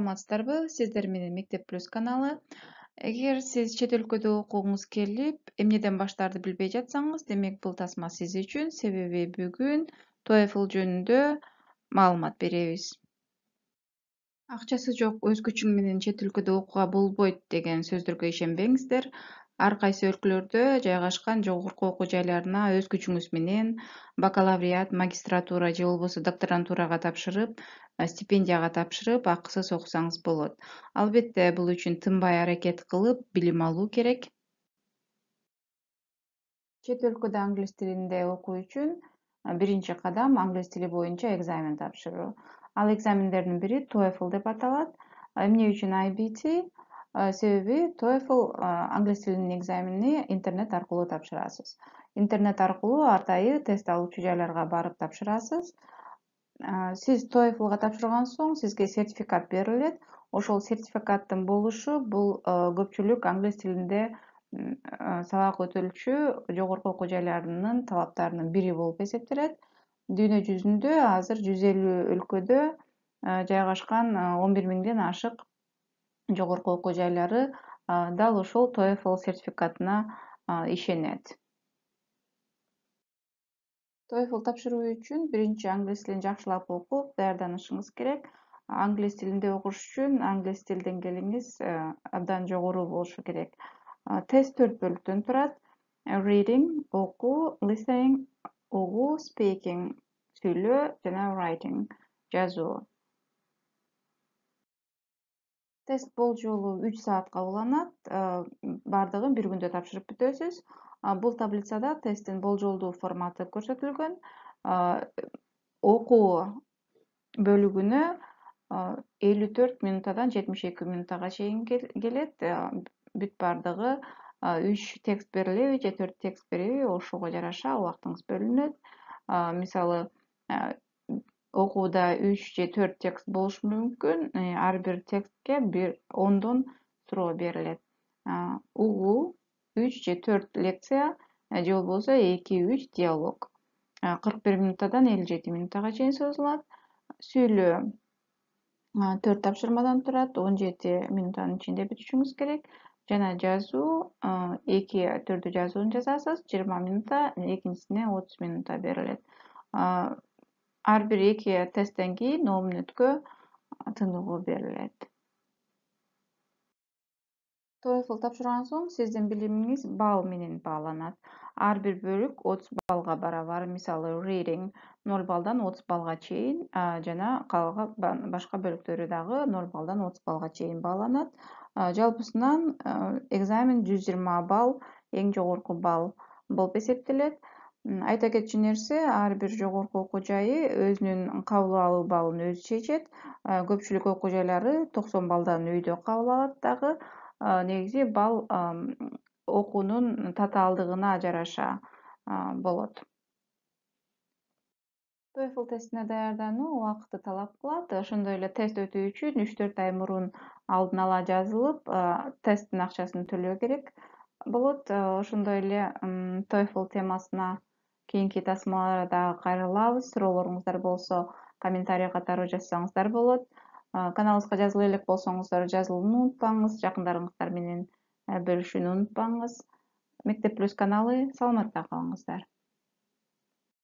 саламатсыздарбы сиздер менен мектеп плюс каналы эгер сиз чет өлкөдө окугуңуз келип эмнеден баштарды билбей жатсаңыз демек бул тасма сиз үчүн себеби бүгүн tol жөнүндө маалымат беребиз акчасы жок өз күчүң менен чет өлкөдө окууга болбойт деген сөздөргө ишенбеңиздер ар кайсы өлкөлөрдө жайгашкан жогорку окуу жайларына өз күчүңүз менен бакалавриат магистратура же болбосо докторантурага тапшырып стипендияга тапшырып акысыз окусаңыз болот албетте бул үчүн тынбай аракет кылып билим алуу керек чет өлкөдө англис тилинде окуу үчүн биринчи кадам англис тили боюнча экзамен тапшыруу ал экзамендердин бири tfl деп аталат эмне үчүн ibt себеби tfl англис тилинин экзамени интернет аркылуу тапшырасыз интернет аркылуу атайын тест алуучу жайларга барып тапшырасыз сиз тоефлга тапшырган соң сизге сертификат берилет ошол сертификаттын болушу бул э, көпчүлүк англис тилинде э, сабак өтүлчү жогорку окуу жайларынын талаптарынын бири болуп эсептелет дүйнө жүзүндө азыр жүз элүү өлкөдө э, жайгашкан он бир миңден ашык жогорку окуу жайлары дал ушул тоефл сертификатына ишенет тапшыруу үчүн биринчи англис тилин жакшылап окуп даярданышыңыз керек англис тилинде окуш үчүн англис тил деңгээлиңиз э, абдан жогору болушу керек тест төрт бөлүктөн турат reading окуу listening угуу speaking сүйлөө жана writing жазуу тест болжолу үч саатка уланат э, баардыгын бир күндө тапшырып бүтөсүз бул таблицада тесттин болжолдуу форматы көрсөтүлгөн окуу бөлүгүнө элүү төрт минутадан жетимиш эки минутага чейин келет бүт баардыгы үч текст берилеби же төрт текст берилеби ошого жараша убактыңыз бөлүнөт мисалы окууда үч же төрт текст болушу мүмкүн э, ар бир текстке бир ондон суроо берилет угуу 3 4 лекция жол болса 2-3 диалог 41 минутадан 57 минутаға чейін созылады. Сөйлі 4 тапшырмадан тұрады, 17 минуттанын ішінде бүтүшүңүз керек жана жазуу 4 ді жазуын жазасыз 20 минута, экинчисине 30 минута беріледі. Әрбір 2 тесттен кейін кийин он мүнөткө беріледі. TOEFL тапшырган соң сиздин билимиңиз балл менен бааланат ар бир бөлүк отуз баллга барабар мисалы reading ноль баллдан отуз баллга чейин жана калган башка бөлүктөрү дагы ноль баллдан отуз баллга чейин бааланат жалпысынан экзамен жүз жыйырма балл эң жогорку балл болуп эсептелет айта кетчү нерсе ар бир жогорку окуу жайы өзүнүн кабыл алуу баллын өзү чечет көпчүлүк окуу жайлары токсон баллдан өйдө кабыл алат дагы негизи бал окуунун татаалдыгына жараша болот тестине даярдануу убакытты талап кылат ошондой эле тест өтүү үчүн үч төрт ай мурун алдын ала жазылып тесттин акчасын төлөө керек болот ошондой эле тойfl темасына кийинки тасмаларда дагы кайрылабыз суроолоруңуздар болсо комментарий катары жазсаңыздар болот каналыбызга жазыла элек болсоңуздар жазылууну унутпаңыз жакындарыңыздар менен э, бөлүшүүнү унутпаңыз мектеп плюс каналы саламатта калыңыздар